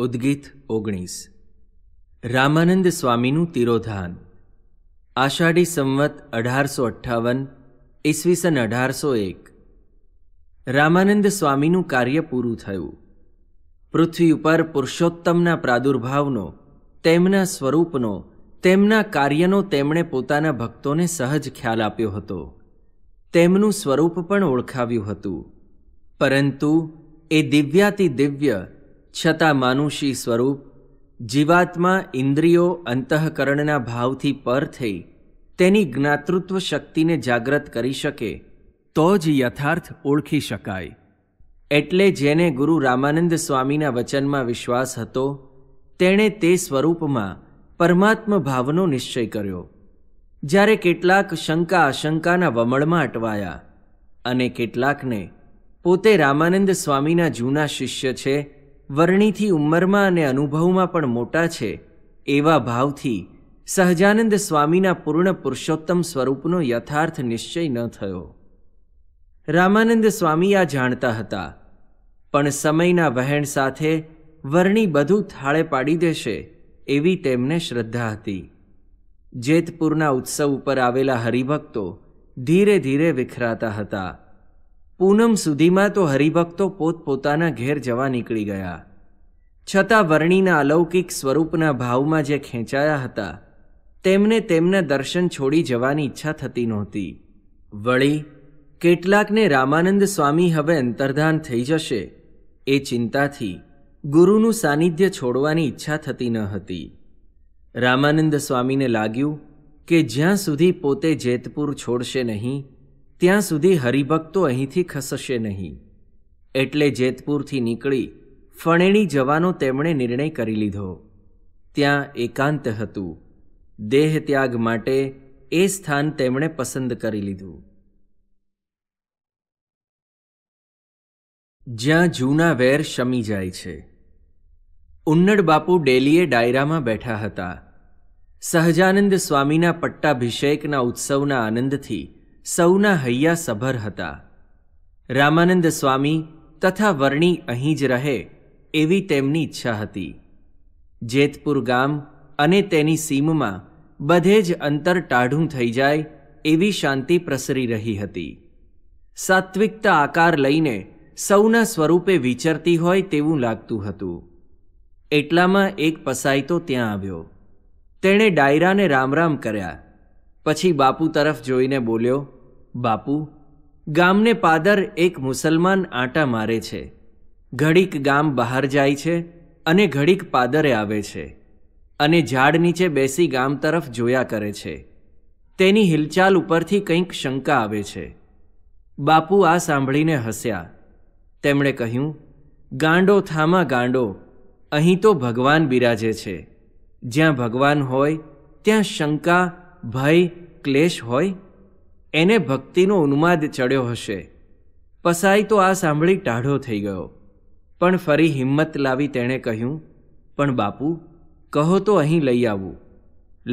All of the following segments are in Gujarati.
ઉદ્ગીત ઓગણીસ રામાનંદ સ્વામીનું તિરોધાન આષાઢી સંવત અઢારસો અઠ્ઠાવન ઈસવીસન અઢારસો એક રામાનંદ સ્વામીનું કાર્ય પૂરું થયું પૃથ્વી ઉપર પુરુષોત્તમના પ્રાદુર્ભાવનો તેમના સ્વરૂપનો તેમના કાર્યનો તેમણે પોતાના ભક્તોને સહજ ખ્યાલ આપ્યો હતો તેમનું સ્વરૂપ પણ ઓળખાવ્યું હતું પરંતુ એ દિવ્યાતિ દિવ્ય છતાં માનુષી સ્વરૂપ જીવાત્મા ઇન્દ્રિયો અંતઃકરણના ભાવથી પર થઈ તેની જ્ઞાતૃત્વ શક્તિને જાગ્રત કરી શકે તો જ યથાર્થ ઓળખી શકાય એટલે જેને ગુરુ રામાનંદ સ્વામીના વચનમાં વિશ્વાસ હતો તેણે તે સ્વરૂપમાં પરમાત્મ ભાવનો નિશ્ચય કર્યો જ્યારે કેટલાક શંકા આશંકાના વમળમાં અટવાયા અને કેટલાકને પોતે રામાનંદ સ્વામીના જૂના શિષ્ય છે વર્ણિથી ઉંમરમાં અને અનુભવમાં પણ મોટા છે એવા ભાવથી સહજાનંદ સ્વામીના પૂર્ણ પુરુષોત્તમ સ્વરૂપનો યથાર્થ નિશ્ચય ન થયો રામાનંદ સ્વામી આ જાણતા હતા પણ સમયના વહેણ સાથે વરણી બધું થાળે પાડી દેશે એવી તેમને શ્રદ્ધા હતી જેતપુરના ઉત્સવ ઉપર આવેલા હરિભક્તો ધીરે ધીરે વિખરાતા હતા પૂનમ સુધીમાં તો હરિભક્તો પોતપોતાના ઘેર જવા નીકળી ગયા છતાં વર્ણિના અલૌકિક સ્વરૂપના ભાવમાં જે ખેંચાયા હતા તેમને તેમના દર્શન છોડી જવાની ઈચ્છા થતી નહોતી વળી કેટલાકને રામાનંદ સ્વામી હવે અંતર્ધાન થઈ જશે એ ચિંતાથી ગુરુનું સાનિધ્ય છોડવાની ઈચ્છા થતી ન હતી રામાનંદ સ્વામીને લાગ્યું કે જ્યાં સુધી પોતે જેતપુર છોડશે નહીં ત્યાં સુધી હરિભક્તો અહીંથી ખસશે નહીં એટલે જેતપુરથી નીકળી ફણેણી જવાનો તેમણે નિર્ણય કરી લીધો ત્યાં એકાંત હતું દેહ ત્યાગ માટે એ સ્થાન તેમણે પસંદ કરી લીધું જ્યાં જૂના વેર શમી જાય છે ઉન્નડ બાપુ ડેલીએ ડાયરામાં બેઠા હતા સહજાનંદ સ્વામીના પટ્ટાભિષેકના ઉત્સવના આનંદથી સૌના હૈયા સભર હતા રામાનંદ સ્વામી તથા વર્ણી અહીં જ રહે એવી તેમની ઈચ્છા હતી જેતપુર ગામ અને તેની સીમમાં બધે જ અંતર ટાઢું થઈ જાય એવી શાંતિ પ્રસરી રહી હતી સાત્વિકતા આકાર લઈને સૌના સ્વરૂપે વિચરતી હોય તેવું લાગતું હતું એટલામાં એક પસાઈ ત્યાં આવ્યો તેણે ડાયરાને રામ રામ કર્યા પછી બાપુ તરફ જોઈને બોલ્યો બાપુ ગામને પાદર એક મુસલમાન આંટા મારે છે ઘડીક ગામ બહાર જાય છે અને ઘડીક પાદરે આવે છે અને ઝાડ નીચે બેસી ગામ તરફ જોયા કરે છે તેની હિલચાલ ઉપરથી કંઈક શંકા આવે છે બાપુ આ સાંભળીને હસ્યા તેમણે કહ્યું ગાંડો થામા ગાંડો અહીં તો ભગવાન બિરાજે છે જ્યાં ભગવાન હોય ત્યાં શંકા ભય ક્લેશ હોય એને ભક્તિનો ઉન્માદ ચડ્યો હશે પસાઈ તો આ સાંભળી ટાઢો થઈ ગયો પણ ફરી હિંમત લાવી તેણે કહ્યું પણ બાપુ કહો તો અહીં લઈ આવું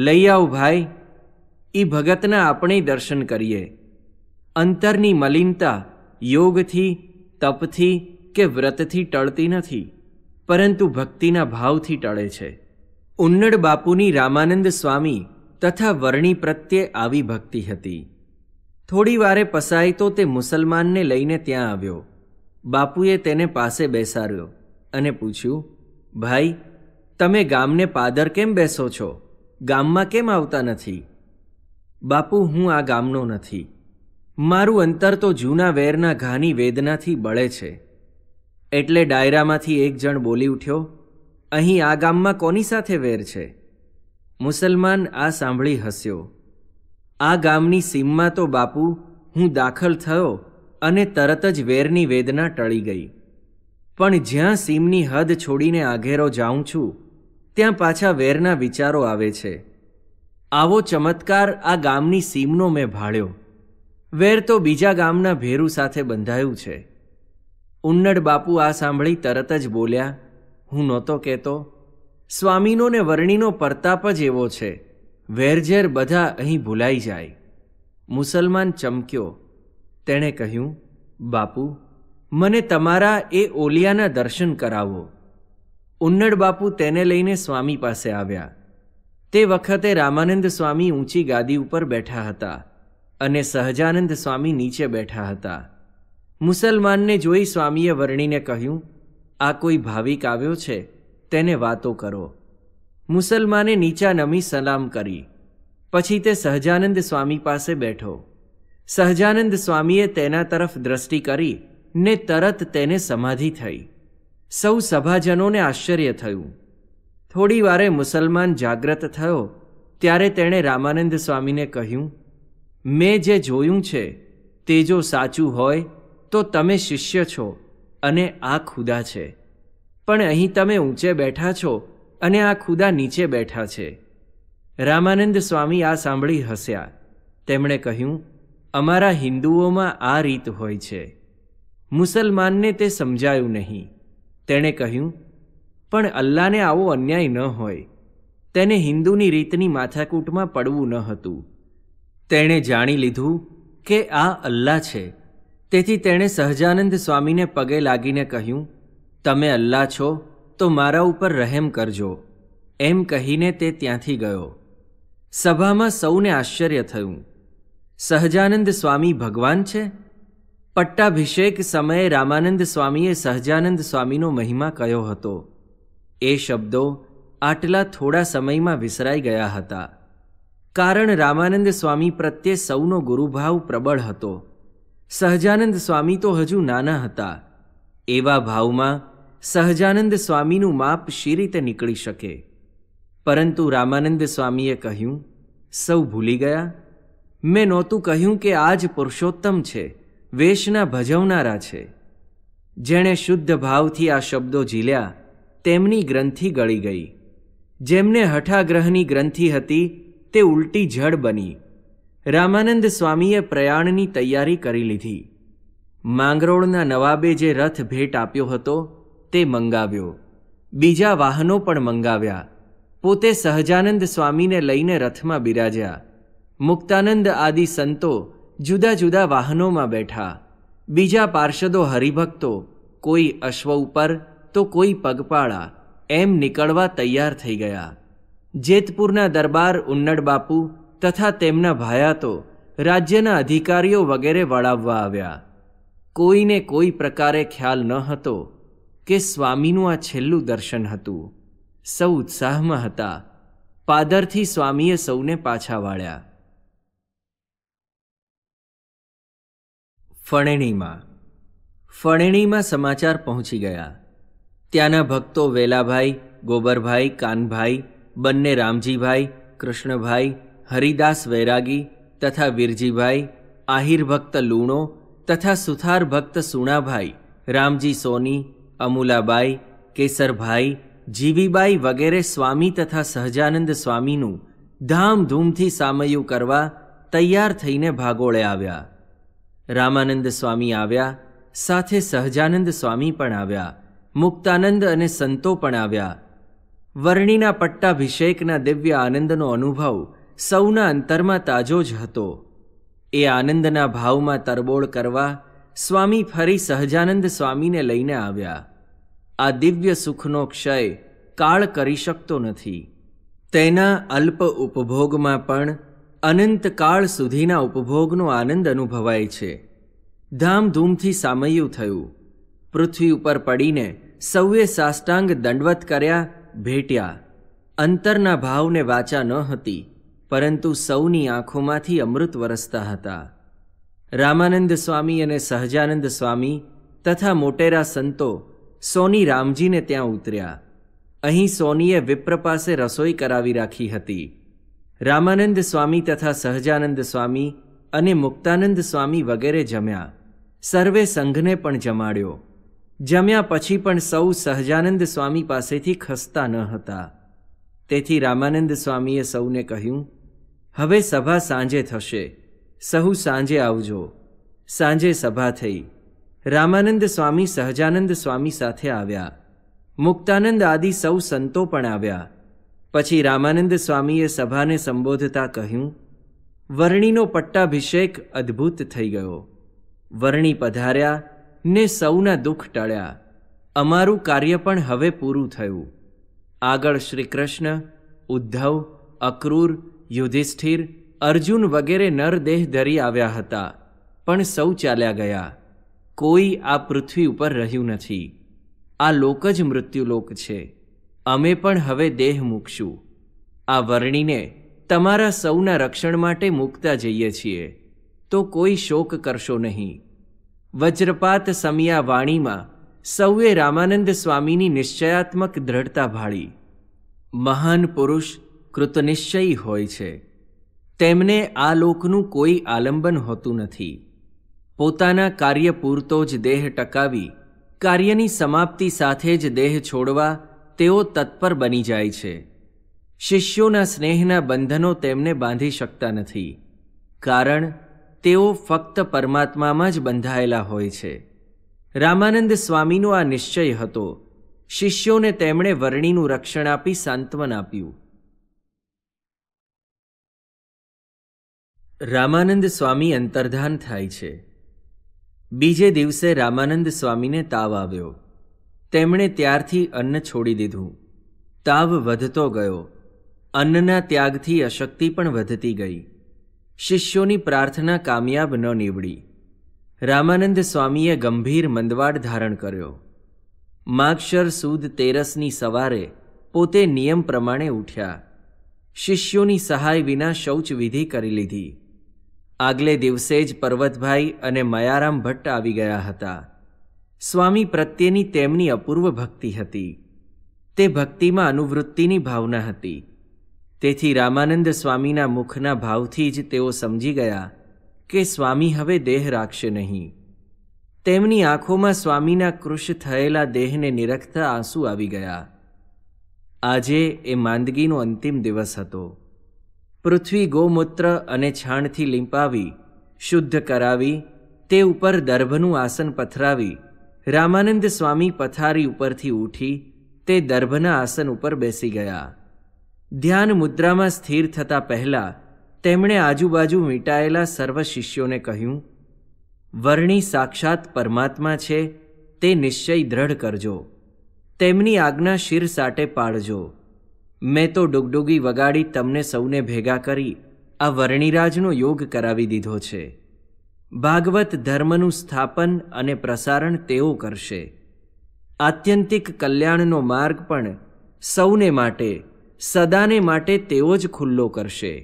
લઈ આવ ભાઈ એ ભગતના આપણે દર્શન કરીએ અંતરની મલિનતા યોગથી તપથી કે વ્રતથી ટળતી નથી પરંતુ ભક્તિના ભાવથી ટળે છે ઉન્નડ બાપુની રામાનંદ સ્વામી તથા વર્ણી પ્રત્યે આવી ભક્તિ હતી થોડી વારે પસાઈ તો તે મુસલમાનને લઈને ત્યાં આવ્યો બાપુએ તેને પાસે બેસાડ્યો અને પૂછ્યું ભાઈ તમે ગામને પાદર કેમ બેસો છો ગામમાં કેમ આવતા નથી બાપુ હું આ ગામનો નથી મારું અંતર તો જૂના વેરના ઘાની વેદનાથી બળે છે એટલે ડાયરામાંથી એક જણ બોલી ઉઠ્યો અહીં આ ગામમાં કોની સાથે વેર છે મુસલમાન આ સાંભળી હસ્યો આ ગામની સીમમાં તો બાપુ હું દાખલ થયો અને તરત જ વેરની વેદના ટળી ગઈ પણ જ્યાં સીમની હદ છોડીને આઘેરો જાઉં છું ત્યાં પાછા વેરના વિચારો આવે છે આવો ચમત્કાર આ ગામની સીમનો મેં ભાળ્યો વેર તો બીજા ગામના ભેરુ સાથે બંધાયું છે ઉન્નડ બાપુ આ સાંભળી તરત જ બોલ્યા હું નહોતો કહેતો સ્વામીનો ને વર્ણીનો પરતાપ જ એવો છે વેરઝેર બધા અહીં ભૂલાઈ જાય મુસલમાન ચમક્યો તેણે કહ્યું બાપુ મને તમારા એ ઓલિયાના દર્શન કરાવો ઉન્નડ બાપુ તેને લઈને સ્વામી પાસે આવ્યા તે વખતે રામાનંદ સ્વામી ઊંચી ગાદી ઉપર બેઠા હતા અને સહજાનંદ સ્વામી નીચે બેઠા હતા મુસલમાનને જોઈ સ્વામીએ વર્ણીને કહ્યું આ કોઈ ભાવિક આવ્યો છે તેને વાતો કરો મુસલમાને નીચા નમી સલામ કરી પછી તે સહજાનંદ સ્વામી પાસે બેઠો સહજાનંદ સ્વામીએ તેના તરફ દ્રષ્ટિ કરી ને તરત તેને સમાધિ થઈ સૌ સભાજનોને આશ્ચર્ય થયું થોડી વારે મુસલમાન જાગ્રત થયો ત્યારે તેણે રામાનંદ સ્વામીને કહ્યું મેં જે જોયું છે તે જો સાચું હોય તો તમે શિષ્ય છો અને આ ખુદા છે પણ અહીં તમે ઊંચે બેઠા છો અને આ ખુદા નીચે બેઠા છે રામાનંદ સ્વામી આ સાંભળી હસ્યા તેમણે કહ્યું અમારા હિન્દુઓમાં આ રીત હોય છે મુસલમાનને તે સમજાયું નહીં તેણે કહ્યું પણ અલ્લાને આવો અન્યાય ન હોય તેને હિન્દુની રીતની માથાકૂટમાં પડવું ન હતું તેણે જાણી લીધું કે આ અલ્લાહ છે તેથી તેણે સહજાનંદ સ્વામીને પગે લાગીને કહ્યું તમે અલ્લાહ છો તો મારા ઉપર રહેમ કરજો એમ કહીને તે ત્યાંથી ગયો સભામાં સૌને આશ્ચર્ય થયું સહજાનંદ સ્વામી ભગવાન છે પટ્ટાભિષેક સમયે રામાનંદ સ્વામીએ સહજાનંદ સ્વામીનો મહિમા કયો હતો એ શબ્દો આટલા થોડા સમયમાં વિસરાઈ ગયા હતા કારણ રામાનંદ સ્વામી પ્રત્યે સૌનો ગુરુભાવ પ્રબળ હતો સહજાનંદ સ્વામી તો હજુ નાના હતા એવા ભાવમાં સહજાનંદ સ્વામીનું માપ શી રીતે નીકળી શકે પરંતુ રામાનંદ સ્વામીએ કહ્યું સૌ ભૂલી ગયા મેં નહોતું કહ્યું કે આ જ પુરુષોત્તમ છે વેશના ભજવનારા છે જેણે શુદ્ધ ભાવથી આ શબ્દો ઝીલ્યા તેમની ગ્રંથિ ગળી ગઈ જેમને હઠાગ્રહની ગ્રંથિ હતી તે ઉલટી જડ બની રામાનંદ સ્વામીએ પ્રયાણની તૈયારી કરી લીધી માંગરોળના નવાબે જે રથ ભેટ આપ્યો હતો તે મંગાવ્યો બીજા વાહનો પણ મંગાવ્યા પોતે સહજાનંદ સ્વામીને લઈને રથમાં બિરાજ્યા મુક્તાનંદ આદિ સંતો જુદા જુદા વાહનોમાં બેઠા બીજા પાર્ષદો હરિભક્તો કોઈ અશ્વ ઉપર તો કોઈ પગપાળા એમ નીકળવા તૈયાર થઈ ગયા જેતપુરના દરબાર ઉન્નડ બાપુ તથા તેમના ભાયાતો રાજ્યના અધિકારીઓ વગેરે વળાવવા આવ્યા કોઈને કોઈ પ્રકારે ખ્યાલ ન હતો કે સ્વામીનું આ છેલ્લું દર્શન હતું સૌ ઉત્સાહમાં હતા પાદરથી સ્વામીએ સૌને પાછા વાળ્યા ફણેણીમાં ફણેણીમાં સમાચાર પહોંચી ગયા ત્યાંના ભક્તો વેલાભાઈ ગોબરભાઈ કાનભાઈ બંને રામજીભાઈ કૃષ્ણભાઈ હરિદાસ વૈરાગી તથા વિરજીભાઈ આહિર ભક્ત લૂણો તથા સુથાર ભક્ત સુણાભાઈ રામજી સોની અમુલાબાઈ કેસરભાઈ જીવીબાઈ વગેરે સ્વામી તથા સહજાનંદ સ્વામીનું ધામધૂમથી સામયું કરવા તૈયાર થઈને ભાગોળે આવ્યા રામાનંદ સ્વામી આવ્યા સાથે સહજાનંદ સ્વામી પણ આવ્યા મુક્તાનંદ અને સંતો પણ આવ્યા વર્ણીના પટ્ટાભિષેકના દિવ્ય આનંદનો અનુભવ સૌના અંતરમાં તાજો જ હતો એ આનંદના ભાવમાં તરબોળ કરવા સ્વામી ફરી સહજાનંદ સ્વામીને લઈને આવ્યા આ દિવ્ય સુખનો ક્ષય કાળ કરી શકતો નથી તેના અલ્પ ઉપભોગમાં પણ અનંત કાળ સુધીના ઉપભોગનો આનંદ અનુભવાય છે ધામધૂમથી સામયું થયું પૃથ્વી ઉપર પડીને સૌએ સાષ્ટાંગ દંડવત કર્યા ભેટ્યા અંતરના ભાવને વાચા ન હતી પરંતુ સૌની આંખોમાંથી અમૃત વરસતા હતા રામાનંદ સ્વામી અને સહજાનંદ સ્વામી તથા મોટેરા સંતો સોની રામજીને ત્યાં ઉતર્યા અહીં સોનીએ વિપ્ર પાસે રસોઈ કરાવી રાખી હતી રામાનંદ સ્વામી તથા સહજાનંદ સ્વામી અને મુક્તાનંદ સ્વામી વગેરે જમ્યા સર્વે સંઘને પણ જમાડ્યો જમ્યા પછી પણ સૌ સહજાનંદ સ્વામી પાસેથી ખસતા ન હતા તેથી રામાનંદ સ્વામીએ સૌને કહ્યું હવે સભા સાંજે થશે સહુ સાંજે આવજો સાંજે સભા થઈ રામાનંદ સ્વામી સહજાનંદ સ્વામી સાથે આવ્યા મુક્તાનંદ આદિ સૌ સંતો પણ આવ્યા પછી રામાનંદ સ્વામીએ સભાને સંબોધતા કહ્યું વર્ણીનો પટ્ટાભિષેક અદ્ભુત થઈ ગયો વર્ણી પધાર્યા ને સૌના દુઃખ ટળ્યા અમારું કાર્ય પણ હવે પૂરું થયું આગળ શ્રીકૃષ્ણ ઉદ્ધવ અક્રૂર યુધિષ્ઠિર અર્જુન વગેરે નરદેહ ધરી આવ્યા હતા પણ સૌ ચાલ્યા ગયા કોઈ આ પૃથ્વી ઉપર રહ્યું નથી આ લોક જ મૃત્યુલોક છે અમે પણ હવે દેહ મૂકશું આ વર્ણીને તમારા સૌના રક્ષણ માટે મૂકતા જઈએ છીએ તો કોઈ શોક કરશો નહીં વજ્રપાત સમિયા વાણીમાં સૌએ રામાનંદ સ્વામીની નિશ્ચયાત્મક દ્રઢતા ભાળી મહાન પુરુષ કૃતનિશ્ચયી હોય છે તેમને આ લોકનું કોઈ આલંબન હોતું નથી પોતાના કાર્ય પૂરતો જ દેહ ટકાવી કાર્યની સમાપ્તિ સાથે જ દેહ છોડવા તેઓ તત્પર બની જાય છે શિષ્યોના સ્નેહના બંધનો તેમને બાંધી શકતા નથી કારણ તેઓ ફક્ત પરમાત્મામાં જ બંધાયેલા હોય છે રામાનંદ સ્વામીનો આ નિશ્ચય હતો શિષ્યોને તેમણે વર્ણિનું રક્ષણ આપી સાંત્વન આપ્યું રામાનંદ સ્વામી અંતર્ધાન થાય છે બીજે દિવસે રામાનંદ સ્વામીને તાવ આવ્યો તેમણે ત્યારથી અન્ન છોડી દીધું તાવ વધતો ગયો અન્નના ત્યાગથી અશક્તિ પણ વધતી ગઈ શિષ્યોની પ્રાર્થના કામયાબ ન નીવડી રામાનંદ સ્વામીએ ગંભીર મંદવાડ ધારણ કર્યો માગશર સુદ તેરસની સવારે પોતે નિયમ પ્રમાણે ઉઠ્યા શિષ્યોની સહાય વિના શૌચવિધિ કરી લીધી આગલે દિવસે જ પર્વતભાઈ અને મયારામ ભટ્ટ આવી ગયા હતા સ્વામી પ્રત્યેની તેમની અપૂર્વ ભક્તિ હતી તે ભક્તિમાં અનુવૃત્તિની ભાવના હતી તેથી રામાનંદ સ્વામીના મુખના ભાવથી જ તેઓ સમજી ગયા કે સ્વામી હવે દેહ રાખશે નહીં તેમની આંખોમાં સ્વામીના કૃશ થયેલા દેહને નિરખતા આંસુ આવી ગયા આજે એ માંદગીનો અંતિમ દિવસ હતો પૃથ્વી ગોમૂત્ર અને છાણથી લીંપાવી શુદ્ધ કરાવી તે ઉપર દર્ભનું આસન પથરાવી રામાનંદ સ્વામી પથારી ઉપરથી ઊઠી તે દર્ભના આસન ઉપર બેસી ગયા ધ્યાન મુદ્રામાં સ્થિર થતાં પહેલાં તેમણે આજુબાજુ મીટાયેલા સર્વ શિષ્યોને કહ્યું વર્ણી સાક્ષાત પરમાત્મા છે તે નિશ્ચય દ્રઢ કરજો તેમની આજ્ઞા શિર સાટે પાળજો મેં તો ડુગડુગી વગાડી તમને સૌને ભેગા કરી આ વર્ણિરાજનો યોગ કરાવી દીધો છે ભાગવત ધર્મનું સ્થાપન અને પ્રસારણ તેઓ કરશે આત્યંતિક કલ્યાણનો માર્ગ પણ સૌને માટે સદાને માટે તેઓ જ ખુલ્લો કરશે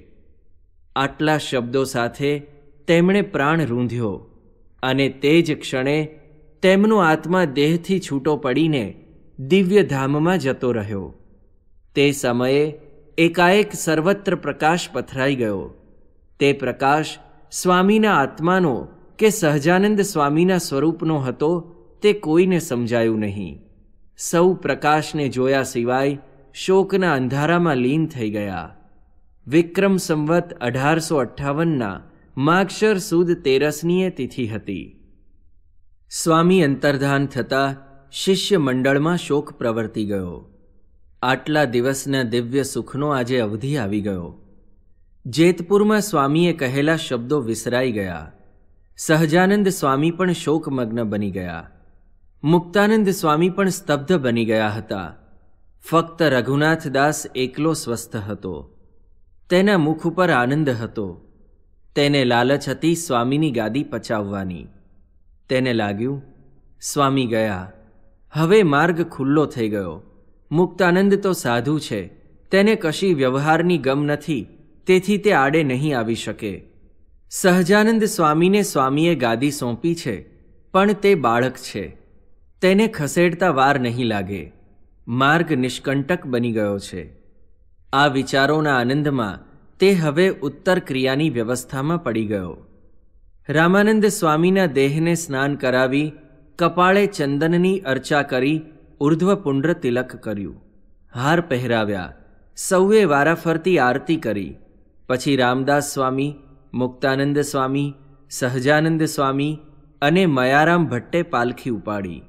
આટલા શબ્દો સાથે તેમણે પ્રાણ રૂંધ્યો અને તે જ ક્ષણે તેમનો આત્મા દેહથી છૂટો પડીને દિવ્યધામમાં જતો રહ્યો તે સમયે એકાએક સર્વત્ર પ્રકાશ પથરાઈ ગયો તે પ્રકાશ સ્વામીના આત્માનો કે સહજાનંદ સ્વામીના સ્વરૂપનો હતો તે કોઈને સમજાયું નહીં સૌ પ્રકાશને જોયા સિવાય શોકના અંધારામાં લીન થઈ ગયા વિક્રમ સંવત અઢારસો અઠ્ઠાવનના માક્ષર સુદ તેરસનીય તિથિ હતી સ્વામી અંતર્ધાન થતાં શિષ્ય મંડળમાં શોક પ્રવર્તી ગયો આટલા દિવસના દિવ્ય સુખનો આજે અવધિ આવી ગયો જેતપુરમાં સ્વામીએ કહેલા શબ્દો વિસરાઈ ગયા સહજાનંદ સ્વામી પણ શોકમગ્ન બની ગયા મુક્તાનંદ સ્વામી પણ સ્તબ્ધ બની ગયા હતા ફક્ત રઘુનાથદાસ એકલો સ્વસ્થ હતો તેના મુખ ઉપર આનંદ હતો તેને લાલચ હતી સ્વામીની ગાદી પચાવવાની તેને લાગ્યું સ્વામી ગયા હવે માર્ગ ખુલ્લો થઈ ગયો મુક્તાનંદ તો સાધુ છે તેને કશી વ્યવહારની ગમ નથી તેથી તે આડે નહીં આવી શકે સહજાનંદ સ્વામીને સ્વામીએ ગાદી સોંપી છે પણ તે બાળક છે તેને ખસેડતા વાર નહીં લાગે માર્ગ નિષ્કંટક બની ગયો છે આ વિચારોના આનંદમાં તે હવે ઉત્તર ક્રિયાની વ્યવસ્થામાં પડી ગયો રામાનંદ સ્વામીના દેહને સ્નાન કરાવી કપાળે ચંદનની અર્ચા કરી ઉર્ધ્વ પુંડ્ર તિલક કર્યું હાર પહેરાવ્યા સૌએ વારાફરતી આરતી કરી પછી રામદાસ સ્વામી મુક્તાનંદ સ્વામી સહજાનંદ સ્વામી અને મયારામ ભટ્ટે પાલખી ઉપાડી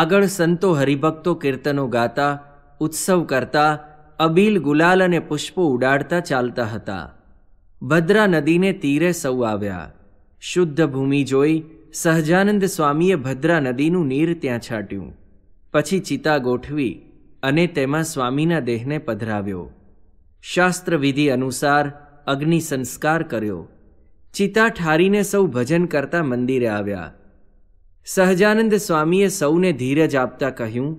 આગળ સંતો હરિભક્તો કીર્તનો ગાતા ઉત્સવ કરતા અબીલ ગુલાલ અને પુષ્પો ઉડાડતા ચાલતા હતા ભદ્રા નદીને તીરે સૌ આવ્યા શુદ્ધ ભૂમિ જોઈ સહજાનંદ સ્વામીએ ભદ્રા નદીનું નીર ત્યાં છાંટ્યું પછી ચિતા ગોઠવી અને તેમાં સ્વામીના દેહને પધરાવ્યો શાસ્ત્રવિધિ અનુસાર અગ્નિ સંસ્કાર કર્યો ચિતા ઠારીને સૌ ભજન કરતા મંદિરે આવ્યા સહજાનંદ સ્વામીએ સૌને ધીરજ આપતા કહ્યું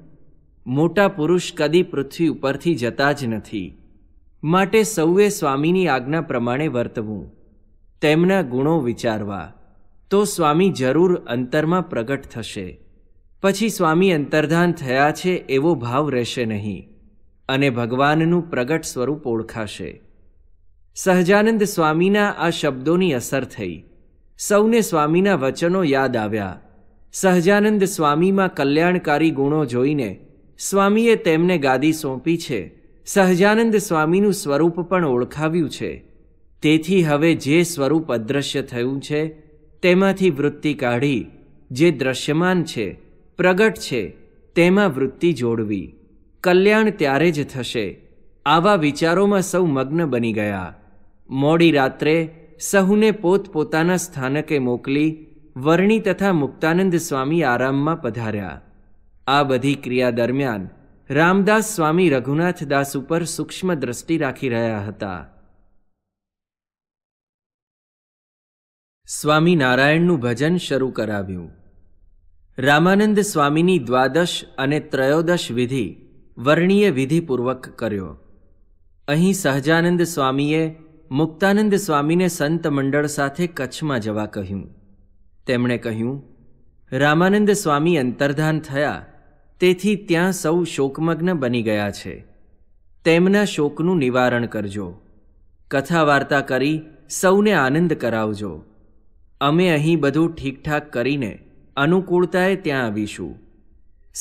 મોટા પુરુષ કદી પૃથ્વી ઉપરથી જતા જ નથી માટે સૌએ સ્વામીની આજ્ઞા પ્રમાણે વર્તવું તેમના ગુણો વિચારવા તો સ્વામી જરૂર અંતરમાં પ્રગટ થશે પછી સ્વામી અંતર્ધાન થયા છે એવો ભાવ રહેશે નહીં અને ભગવાનનું પ્રગટ સ્વરૂપ ઓળખાશે સહજાનંદ સ્વામીના આ શબ્દોની અસર થઈ સૌને સ્વામીના વચનો યાદ આવ્યા સહજાનંદ સ્વામીમાં કલ્યાણકારી ગુણો જોઈને સ્વામીએ તેમને ગાદી સોંપી છે સહજાનંદ સ્વામીનું સ્વરૂપ પણ ઓળખાવ્યું છે તેથી હવે જે સ્વરૂપ અદૃશ્ય થયું છે તેમાંથી વૃત્તિ કાઢી જે દ્રશ્યમાન છે પ્રગટ છે તેમાં વૃત્તિ જોડવી કલ્યાણ ત્યારે જ થશે આવા વિચારોમાં સૌ મગ્ન બની ગયા મોડી રાત્રે સહુને પોતપોતાના સ્થાનકે મોકલી વર્ણી તથા મુક્તાનંદ સ્વામી આરામમાં પધાર્યા આ બધી ક્રિયા દરમિયાન રામદાસ સ્વામી રઘુનાથદાસ ઉપર સૂક્ષ્મ દ્રષ્ટિ રાખી રહ્યા હતા સ્વામી નારાયણનું ભજન શરૂ કરાવ્યું રામાનંદ સ્વામીની દ્વાદશ અને ત્રયોદશ વિધિ વર્ણીય વિધિપૂર્વક કર્યો અહીં સહજાનંદ સ્વામીએ મુક્તાનંદ સ્વામીને સંત મંડળ સાથે કચ્છમાં જવા કહ્યું તેમણે કહ્યું રામાનંદ સ્વામી અંતર્ધાન થયા તેથી ત્યાં સૌ શોકમગ્ન બની ગયા છે તેમના શોકનું નિવારણ કરજો કથા વાર્તા કરી સૌને આનંદ કરાવજો અમે અહીં બધું ઠીકઠાક કરીને અનુકૂળતાએ ત્યાં આવીશું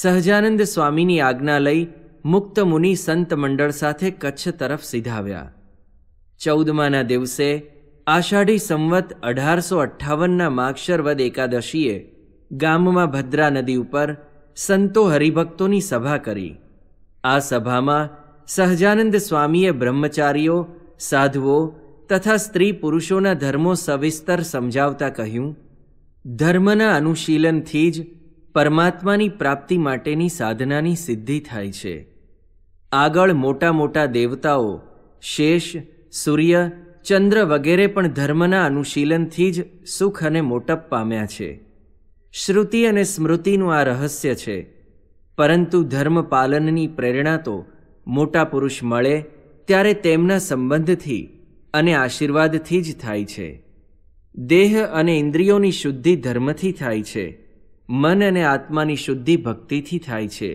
સહજાનંદ સ્વામીની આજ્ઞા લઈ મુક્ત મુનિ સંત મંડળ સાથે કચ્છ તરફ સીધાવ્યા ચૌદમાના દિવસે આષાઢી સંવત અઢારસો અઠ્ઠાવનના માક્ષરવદ એકાદશીએ ગામમાં ભદ્રા નદી ઉપર સંતો હરિભક્તોની સભા કરી આ સભામાં સહજાનંદ સ્વામીએ બ્રહ્મચારીઓ સાધુઓ તથા સ્ત્રી પુરુષોના ધર્મો સવિસ્તર સમજાવતા કહ્યું ધર્મના અનુશીલનથી જ પરમાત્માની પ્રાપ્તિ માટેની સાધનાની સિદ્ધિ થાય છે આગળ મોટા મોટા દેવતાઓ શેષ સૂર્ય ચંદ્ર વગેરે પણ ધર્મના અનુશીલનથી જ સુખ અને મોટપ પામ્યા છે શ્રુતિ અને સ્મૃતિનું આ રહસ્ય છે પરંતુ ધર્મ પાલનની પ્રેરણા તો મોટા પુરુષ મળે ત્યારે તેમના સંબંધથી અને આશીર્વાદથી જ થાય છે દેહ અને ઇન્દ્રિયોની શુદ્ધિ ધર્મથી થાય છે મન અને આત્માની શુદ્ધિ ભક્તિથી થાય છે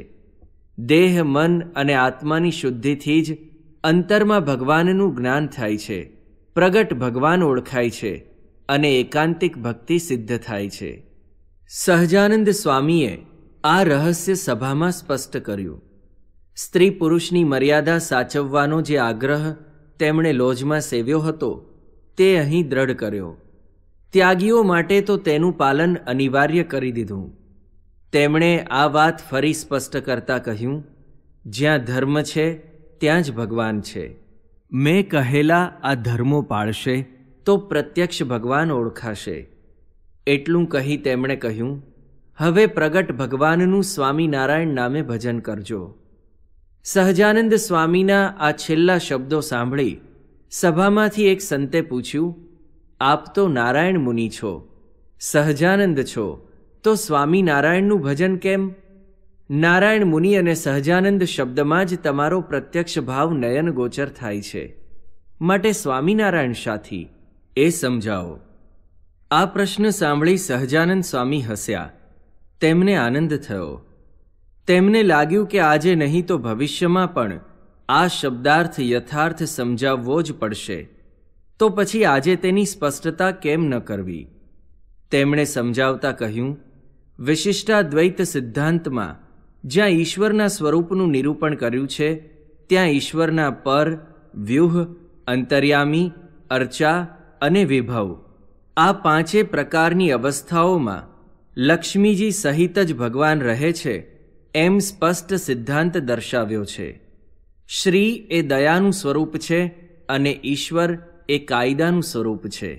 દેહ મન અને આત્માની શુદ્ધિથી જ અંતરમાં ભગવાનનું જ્ઞાન થાય છે પ્રગટ ભગવાન ઓળખાય છે અને એકાંતિક ભક્તિ સિદ્ધ થાય છે સહજાનંદ સ્વામીએ આ રહસ્ય સભામાં સ્પષ્ટ કર્યું સ્ત્રી પુરુષની મર્યાદા સાચવવાનો જે આગ્રહ તેમણે લોજમાં સેવ્યો હતો તે અહીં દ્રઢ કર્યો ત્યાગીઓ માટે તો તેનું પાલન અનિવાર્ય કરી દીધું તેમણે આ વાત ફરી સ્પષ્ટ કરતા કહ્યું જ્યાં ધર્મ છે ત્યાં જ ભગવાન છે મેં કહેલા આ ધર્મો પાળશે તો પ્રત્યક્ષ ભગવાન ઓળખાશે એટલું કહી તેમણે કહ્યું હવે પ્રગટ ભગવાનનું સ્વામિનારાયણ નામે ભજન કરજો સહજાનંદ સ્વામીના આ છેલ્લા શબ્દો સાંભળી સભામાંથી એક સંતે પૂછ્યું આપ તો નારાયણ મુનિ છો સહજાનંદ છો તો સ્વામી નારાયણનું ભજન કેમ નારાયણ મુનિ અને સહજાનંદ શબ્દમાં જ તમારો પ્રત્યક્ષ ભાવ નયન ગોચર થાય છે માટે સ્વામિનારાયણ સાથી એ સમજાવો આ પ્રશ્ન સાંભળી સહજાનંદ સ્વામી હસ્યા તેમને આનંદ થયો તેમને લાગ્યું કે આજે નહીં તો ભવિષ્યમાં પણ આ શબ્દાર્થ યથાર્થ સમજાવવો જ પડશે તો પછી આજે તેની સ્પષ્ટતા કેમ ન કરવી તેમણે સમજાવતા કહ્યું વિશિષ્ટાદ્વૈત સિદ્ધાંતમાં જ્યાં ઈશ્વરના સ્વરૂપનું નિરૂપણ કર્યું છે ત્યાં ઈશ્વરના પર વ્યૂહ અંતર્યામી અર્ચા અને વિભવ આ પાંચે પ્રકારની અવસ્થાઓમાં લક્ષ્મીજી સહિત જ ભગવાન રહે છે એમ સ્પષ્ટ સિદ્ધાંત દર્શાવ્યો છે શ્રી એ દયાનું સ્વરૂપ છે અને ઈશ્વર એ કાયદાનું સ્વરૂપ છે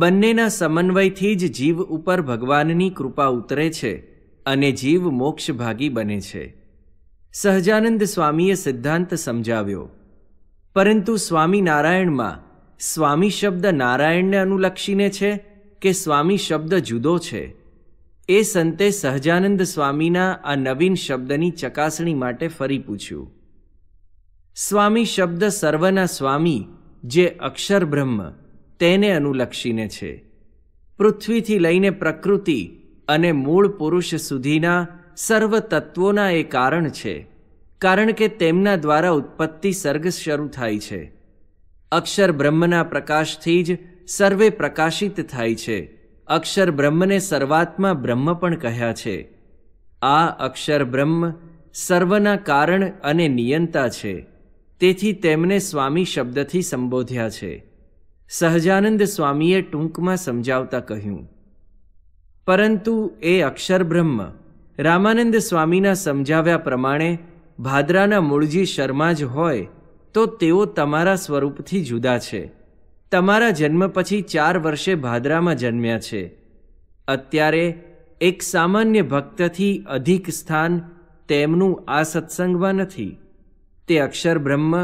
બંનેના સમન્વયથી જ જીવ ઉપર ભગવાનની કૃપા ઉતરે છે અને જીવ મોક્ષભાગી બને છે સહજાનંદ સ્વામીએ સિદ્ધાંત સમજાવ્યો પરંતુ સ્વામિનારાયણમાં સ્વામી શબ્દ નારાયણને અનુલક્ષીને છે કે સ્વામી શબ્દ જુદો છે એ સંતે સહજાનંદ સ્વામીના આ નવીન શબ્દની ચકાસણી માટે ફરી પૂછ્યું સ્વામી શબ્દ સર્વના સ્વામી જે અક્ષર બ્રહ્મ તેને અનુલક્ષીને છે પૃથ્વીથી લઈને પ્રકૃતિ અને મૂળ પુરુષ સુધીના સર્વ તત્વોના એ કારણ છે કારણ કે તેમના દ્વારા ઉત્પત્તિ સર્ગ શરૂ થાય છે અક્ષર બ્રહ્મના પ્રકાશથી જ સર્વે પ્રકાશિત થાય છે અક્ષર બ્રહ્મને સર્વાત્મા બ્રહ્મ પણ કહ્યા છે આ અક્ષર બ્રહ્મ સર્વના કારણ અને નિયંતા છે તેથી તેમને સ્વામી શબ્દથી સંબોધ્યા છે સહજાનંદ સ્વામીએ ટૂંકમાં સમજાવતા કહ્યું પરંતુ એ અક્ષરબ્રહ્મ રામાનંદ સ્વામીના સમજાવ્યા પ્રમાણે ભાદરાના મૂળજી શર્મા જ હોય તો તેઓ તમારા સ્વરૂપથી જુદા છે તમારા જન્મ પછી ચાર વર્ષે ભાદરામાં જન્મ્યા છે અત્યારે એક સામાન્ય ભક્તથી અધિક સ્થાન તેમનું આ સત્સંગમાં નથી તે અક્ષર બ્રહ્મ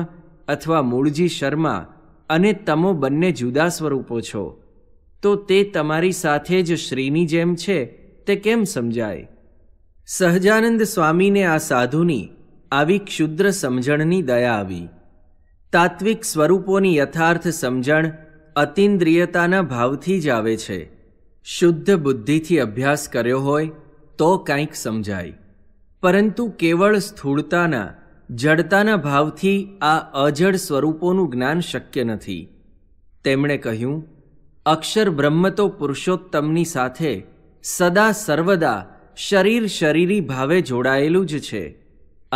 અથવા મૂળજી શર્મા અને તમો બંને જુદા સ્વરૂપો છો તો તે તમારી સાથે જ શ્રીની જેમ છે તે કેમ સમજાય સહજાનંદ સ્વામીને આ સાધુની આવી ક્ષુદ્ર સમજણની દયા આવી તાત્વિક સ્વરૂપોની યથાર્થ સમજણ અતિન્દ્રિયતાના ભાવથી જ આવે છે શુદ્ધ બુદ્ધિથી અભ્યાસ કર્યો હોય તો કંઈક સમજાય પરંતુ કેવળ સ્થૂળતાના જડતાના ભાવથી આ અજડ સ્વરૂપોનું જ્ઞાન શક્ય નથી તેમણે કહ્યું અક્ષર બ્રહ્મ તો પુરુષોત્તમની સાથે સદા સર્વદા શરીર શરીરી ભાવે જોડાયેલું જ છે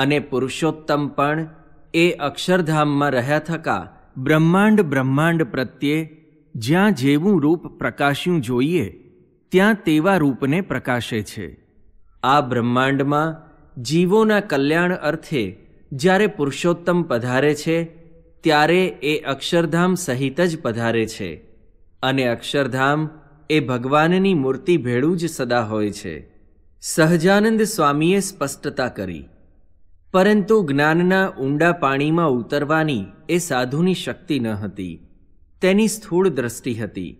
અને પુરુષોત્તમ પણ એ અક્ષરધામમાં રહ્યા થકા બ્રહ્માંડ બ્રહ્માંડ પ્રત્યે જ્યાં જેવું રૂપ પ્રકાશ્યું જોઈએ ત્યાં તેવા રૂપને પ્રકાશે છે આ બ્રહ્માંડમાં જીવોના કલ્યાણ અર્થે જ્યારે પુરુષોત્તમ પધારે છે ત્યારે એ અક્ષરધામ સહિત જ પધારે છે અને અક્ષરધામ એ ભગવાનની મૂર્તિ ભેળું જ સદા હોય છે સહજાનંદ સ્વામીએ સ્પષ્ટતા કરી પરંતુ જ્ઞાનના ઊંડા પાણીમાં ઉતરવાની એ સાધુની શક્તિ ન હતી તેની સ્થૂળ દ્રષ્ટિ હતી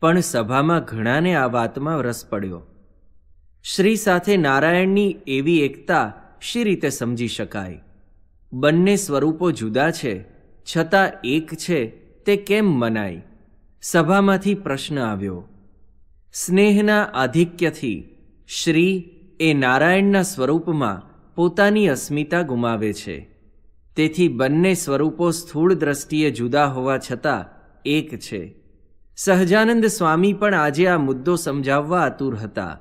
પણ સભામાં ઘણાને આ વાતમાં રસ પડ્યો શ્રી સાથે નારાયણની એવી એકતા શી રીતે સમજી શકાય બંને સ્વરૂપો જુદા છે છતાં એક છે તે કેમ મનાય સભામાંથી પ્રશ્ન આવ્યો સ્નેહના આધિક્યથી શ્રી એ નારાયણના સ્વરૂપમાં પોતાની અસ્મિતા ગુમાવે છે તેથી બંને સ્વરૂપો સ્થૂળ દ્રષ્ટિએ જુદા હોવા છતાં એક છે સહજાનંદ સ્વામી પણ આજે આ મુદ્દો સમજાવવા આતુર હતા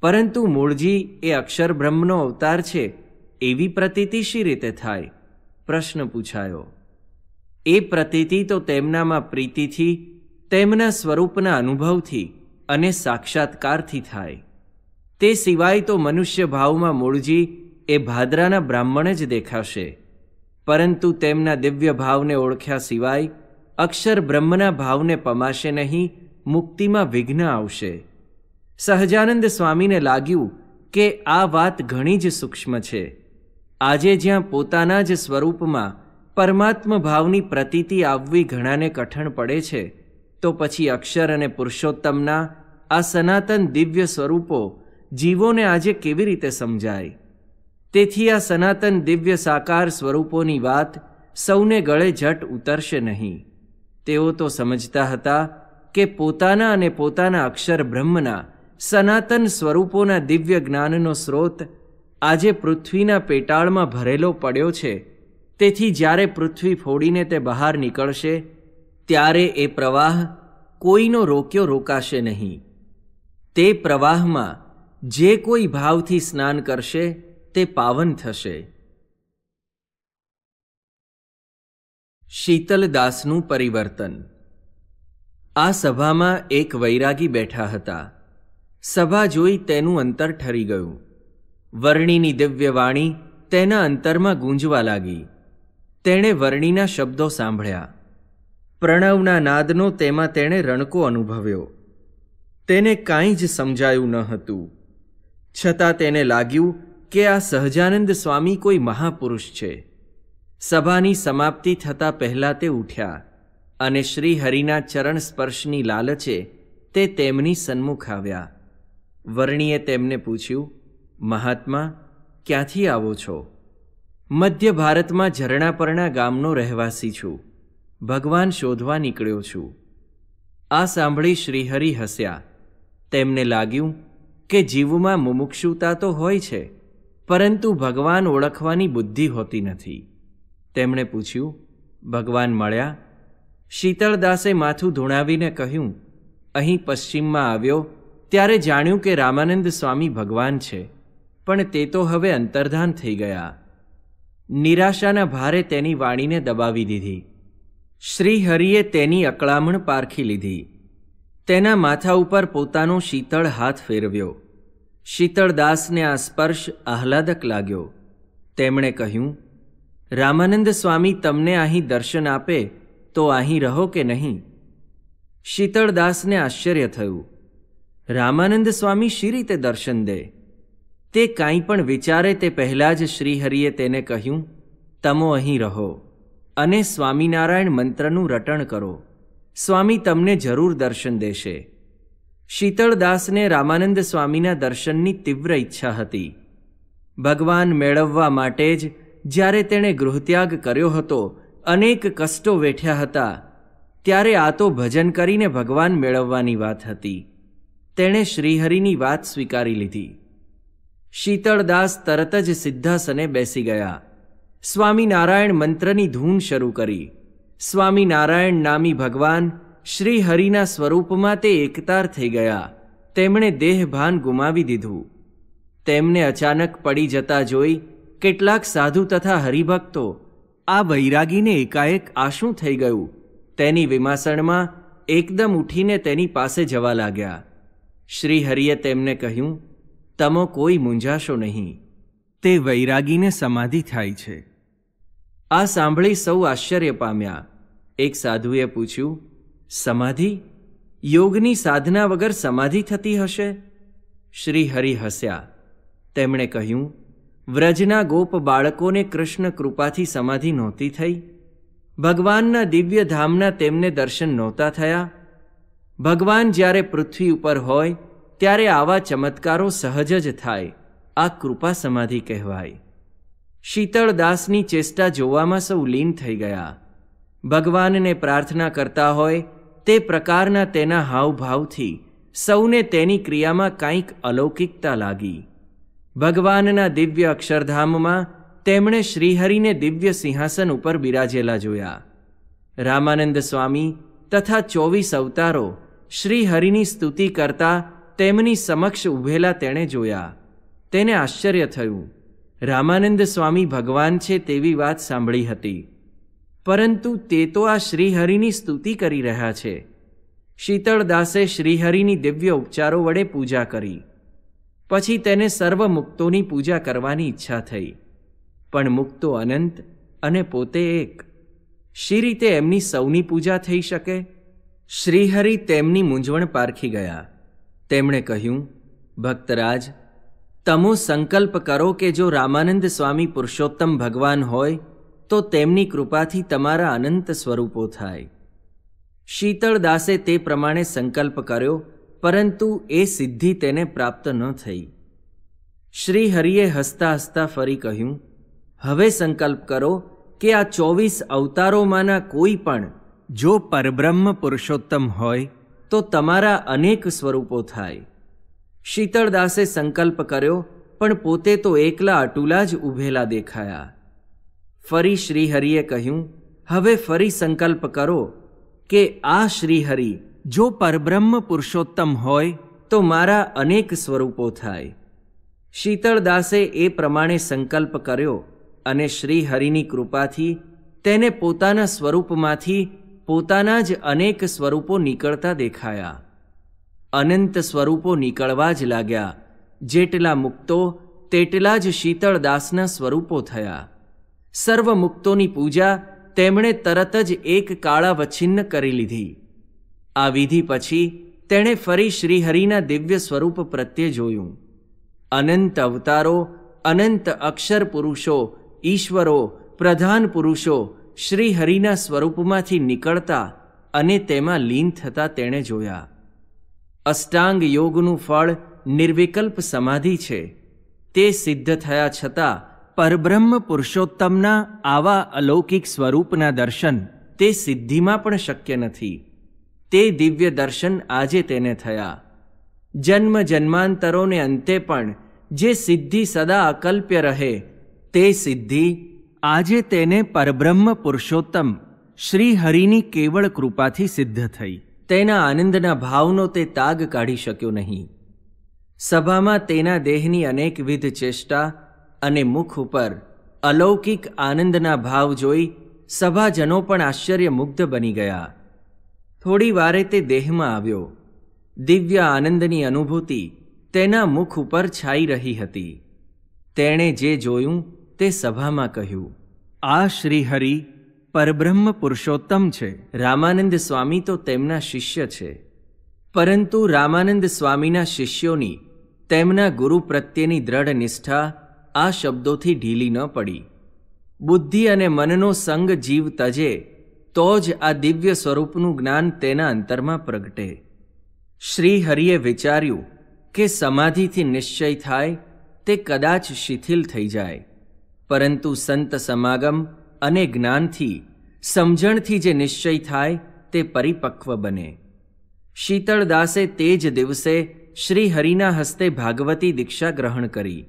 પરંતુ મૂળજી એ અક્ષરબ્રહ્મનો અવતાર છે એવી પ્રતીતિ શી રીતે થાય પ્રશ્ન પૂછાયો એ પ્રતીતિ તો તેમનામાં પ્રીતિથી તેમના સ્વરૂપના અનુભવથી અને સાક્ષાત્કારથી થાય તે સિવાય તો મનુષ્ય ભાવમાં મૂળજી એ ભાદરાના બ્રાહ્મણ જ દેખાશે પરંતુ તેમના દિવ્ય ભાવને ઓળખ્યા સિવાય અક્ષર બ્રહ્મના ભાવને પમાશે નહીં મુક્તિમાં વિઘ્ન આવશે સહજાનંદ સ્વામીને લાગ્યું કે આ વાત ઘણી જ સૂક્ષ્મ છે આજે જ્યાં પોતાના જ સ્વરૂપમાં પરમાત્મ ભાવની પ્રતીતિ આવવી ઘણાને કઠણ પડે છે તો પછી અક્ષર અને પુરુષોત્તમના આ સનાતન દિવ્ય સ્વરૂપો જીવોને આજે કેવી રીતે સમજાય તેથી આ સનાતન દિવ્ય સાકાર સ્વરૂપોની વાત સૌને ગળે ઝટ ઉતરશે નહીં તેઓ તો સમજતા હતા કે પોતાના અને પોતાના અક્ષર બ્રહ્મના સનાતન સ્વરૂપોના દિવ્ય જ્ઞાનનો સ્ત્રોત આજે પૃથ્વીના પેટાળમાં ભરેલો પડ્યો છે તેથી જ્યારે પૃથ્વી ફોડીને તે બહાર નીકળશે ત્યારે એ પ્રવાહ કોઈનો રોક્યો રોકાશે નહીં તે પ્રવાહમાં જે કોઈ ભાવથી સ્નાન કરશે તે પાવન થશે શીતલદાસનું પરિવર્તન આ સભામાં એક વૈરાગી બેઠા હતા સભા જોઈ તેનું અંતર ઠરી ગયું વર્ણીની દિવ્ય વાણી તેના અંતરમાં ગૂંજવા લાગી તેણે વર્ણીના શબ્દો સાંભળ્યા પ્રણવના નાદનો તેમાં તેણે રણકો અનુભવ્યો તેને કાંઈ જ સમજાયું ન હતું છતાં તેને લાગ્યું કે આ સહજાનંદ સ્વામી કોઈ મહાપુરુષ છે સભાની સમાપ્તિ થતાં પહેલાં તે ઉઠ્યા અને શ્રી હરિના ચરણ સ્પર્શની લાલચે તે તેમની સન્મુખ આવ્યા વર્ણીએ તેમને પૂછ્યું મહાત્મા ક્યાંથી આવો છો મધ્ય ભારતમાં ઝરણાપરણા ગામનો રહેવાસી છું ભગવાન શોધવા નીકળ્યો છું આ સાંભળી શ્રીહરિ હસ્યા તેમને લાગ્યું કે જીવમાં મુમુક્ષુતા તો હોય છે પરંતુ ભગવાન ઓળખવાની બુદ્ધિ હોતી નથી તેમણે પૂછ્યું ભગવાન મળ્યા શીતળદાસે માથું ધૂણાવીને કહ્યું અહીં પશ્ચિમમાં આવ્યો ત્યારે જાણ્યું કે રામાનંદ સ્વામી ભગવાન છે પણ તે તો હવે અંતર્ધાન થઈ ગયા નિરાશાના ભારે તેની વાણીને દબાવી દીધી શ્રીહરિએ તેની અકળામણ પારખી લીધી તેના માથા ઉપર પોતાનો શીતળ હાથ ફેરવ્યો શીતળદાસને આ સ્પર્શ આહલાદક લાગ્યો તેમણે કહ્યું રામાનંદ સ્વામી તમને અહીં દર્શન આપે તો અહીં રહો કે નહીં શીતળદાસને આશ્ચર્ય થયું રામાનંદ સ્વામી શી રીતે દર્શન દે તે કાંઈ પણ વિચારે તે પહેલાં જ શ્રીહરિએ તેને કહ્યું તમો અહીં રહો અને સ્વામિનારાયણ મંત્રનું રટણ કરો સ્વામી તમને જરૂર દર્શન દેશે શીતળદાસને રામાનંદ સ્વામીના દર્શનની તીવ્ર ઈચ્છા હતી ભગવાન મેળવવા માટે જ જ્યારે તેણે ગૃહત્યાગ કર્યો હતો અનેક કષ્ટો વેઠ્યા હતા ત્યારે આ તો ભજન કરીને ભગવાન મેળવવાની વાત હતી તેણે શ્રીહરિની વાત સ્વીકારી લીધી શીતળદાસ તરત જ સિદ્ધાસને બેસી ગયા સ્વામિનારાયણ મંત્રની ધૂન શરૂ કરી સ્વામિનારાયણ નામી ભગવાન શ્રીહરિના સ્વરૂપમાં તે એકતાર થઈ ગયા તેમણે દેહભાન ગુમાવી દીધું તેમને અચાનક પડી જતા જોઈ કેટલાક સાધુ તથા હરિભક્તો આ વૈરાગીને એકાએક આ શું થઈ ગયું તેની વિમાસણમાં એકદમ ઉઠીને તેની પાસે જવા લાગ્યા શ્રી હરિએ તેમને કહ્યું તમો કોઈ મૂંઝાશો નહીં તે વૈરાગીને સમાધિ થાય છે આ સાંભળી સૌ આશ્ચર્ય પામ્યા એક સાધુએ પૂછ્યું સમાધિ યોગની સાધના વગર સમાધિ થતી હશે શ્રી હરિ હસ્યા તેમણે કહ્યું વ્રજના ગોપ બાળકોને કૃષ્ણ કૃપાથી સમાધિ નહોતી થઈ ભગવાનના દિવ્ય ધામના તેમને દર્શન નહોતા થયા ભગવાન જ્યારે પૃથ્વી ઉપર હોય ત્યારે આવા ચમત્કારો સહજ જ થાય આ કૃપા સમાધિ કહેવાય શીતળદાસની ચેષ્ટા જોવામાં સૌ લીન થઈ ગયા ભગવાનને પ્રાર્થના કરતા હોય તે પ્રકારના તેના હાવભાવથી સૌને તેની ક્રિયામાં કાંઈક અલૌકિકતા લાગી ભગવાનના દિવ્ય અક્ષરધામમાં તેમણે શ્રીહરિને દિવ્ય સિંહાસન ઉપર બિરાજેલા જોયા રામાનંદ સ્વામી તથા ચોવીસ અવતારો શ્રીહરિની સ્તુતિ કરતા તેમની સમક્ષ ઊભેલા તેણે જોયા તેને આશ્ચર્ય થયું રામાનંદ સ્વામી ભગવાન છે તેવી વાત સાંભળી હતી પરંતુ તે તો આ શ્રીહરિની સ્તુતિ કરી રહ્યા છે શીતળદાસે શ્રીહરિની દિવ્ય ઉપચારો વડે પૂજા કરી પછી તેને સર્વ મુક્તોની પૂજા કરવાની ઈચ્છા થઈ પણ મુક્તો અનંત અને પોતે એક શી રીતે એમની સૌની પૂજા થઈ શકે શ્રીહરિ તેમની મૂંઝવણ પારખી ગયા તેમણે કહ્યું ભક્તરાજ તમો સંકલ્પ કરો કે જો રામાનંદ સ્વામી પુરુષોત્તમ ભગવાન હોય તો તેમની કૃપાથી તમારા અનંત સ્વરૂપો થાય શીતળ દાસે તે પ્રમાણે સંકલ્પ કર્યો પરંતુ એ સિદ્ધિ તેને પ્રાપ્ત ન થઈ શ્રી હરિએ હસતા હસતા ફરી કહ્યું હવે સંકલ્પ કરો કે આ ચોવીસ અવતારોમાંના કોઈ પણ જો પરબ્રહ્મ પુરુષોત્તમ હોય તો તમારા અનેક સ્વરૂપો થાય શીતળદાસે સંકલ્પ કર્યો પણ પોતે તો એકલા અટુલા જ ઊભેલા દેખાયા ફરી શ્રીહરિએ કહ્યું હવે ફરી સંકલ્પ કરો કે આ શ્રીહરિ જો પરબ્રહ્મ પુરુષોત્તમ હોય તો મારા અનેક સ્વરૂપો થાય શીતળદાસે એ પ્રમાણે સંકલ્પ કર્યો અને શ્રીહરિની કૃપાથી તેને પોતાના સ્વરૂપમાંથી પોતાના જ અનેક સ્વરૂપો નીકળતા દેખાયા અનંત સ્વરૂપો નીકળવા જ લાગ્યા જેટલા મુક્તો તેટલા જ શીતળ દાસના સ્વરૂપો થયા સર્વ મુક્તોની પૂજા તેમણે તરત જ એક કાળા વચ્છિન્ન કરી લીધી આ વિધિ પછી તેણે ફરી શ્રીહરિના દિવ્ય સ્વરૂપ પ્રત્યે જોયું અનંત અવતારો અનંત અક્ષર પુરુષો ઈશ્વરો પ્રધાન પુરુષો શ્રી હરિના સ્વરૂપમાંથી નીકળતા અને તેમાં લીન થતા તેણે જોયા અષ્ટાંગ યોગનું ફળ નિર્વિકલ્પ સમાધિ છે તે સિદ્ધ થયા છતાં પરબ્રહ્મ પુરુષોત્તમના આવા અલૌકિક સ્વરૂપના દર્શન તે સિદ્ધિમાં પણ શક્ય નથી તે દિવ્ય દર્શન આજે તેને થયા જન્મ જન્માંતરોને અંતે પણ જે સિદ્ધિ સદા અકલ્પ્ય રહે તે સિદ્ધિ આજે તેને પરબ્રહ્મ પુરુષોત્તમ શ્રીહરિની કેવળ કૃપાથી સિદ્ધ થઈ તેના આનંદના ભાવનો તે તાગ કાઢી શક્યો નહીં સભામાં તેના દેહની અનેકવિધ ચેષ્ટા અને મુખ ઉપર અલૌકિક આનંદના ભાવ જોઈ સભાજનો પણ આશ્ચર્યમુગ્ધ બની ગયા થોડી વારે તે દેહમાં આવ્યો દિવ્ય આનંદની અનુભૂતિ તેના મુખ ઉપર છાઈ રહી હતી તેણે જે જોયું તે સભામાં કહ્યું આ શ્રીહરિ પરબ્રહ્મ પુરુષોત્તમ છે રામાનંદ સ્વામી તો તેમના શિષ્ય છે પરંતુ રામાનંદ સ્વામીના શિષ્યોની તેમના ગુરુ પ્રત્યેની દ્રઢ નિષ્ઠા આ શબ્દોથી ઢીલી ન પડી બુદ્ધિ અને મનનો સંગ જીવ તજે તો જ આ દિવ્ય સ્વરૂપનું જ્ઞાન તેના અંતરમાં પ્રગટે શ્રીહરિએ વિચાર્યું કે સમાધિથી નિશ્ચય થાય તે કદાચ શિથિલ થઈ જાય પરંતુ સંત સમાગમ અને જ્ઞાનથી સમજણથી જે નિશ્ચય થાય તે પરિપક્વ બને શીતળદાસે તે જ દિવસે શ્રીહરિના હસ્તે ભાગવતી દીક્ષા ગ્રહણ કરી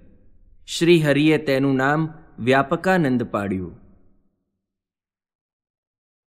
શ્રીહરિએ તેનું નામ વ્યાપકાનંદ પાડ્યું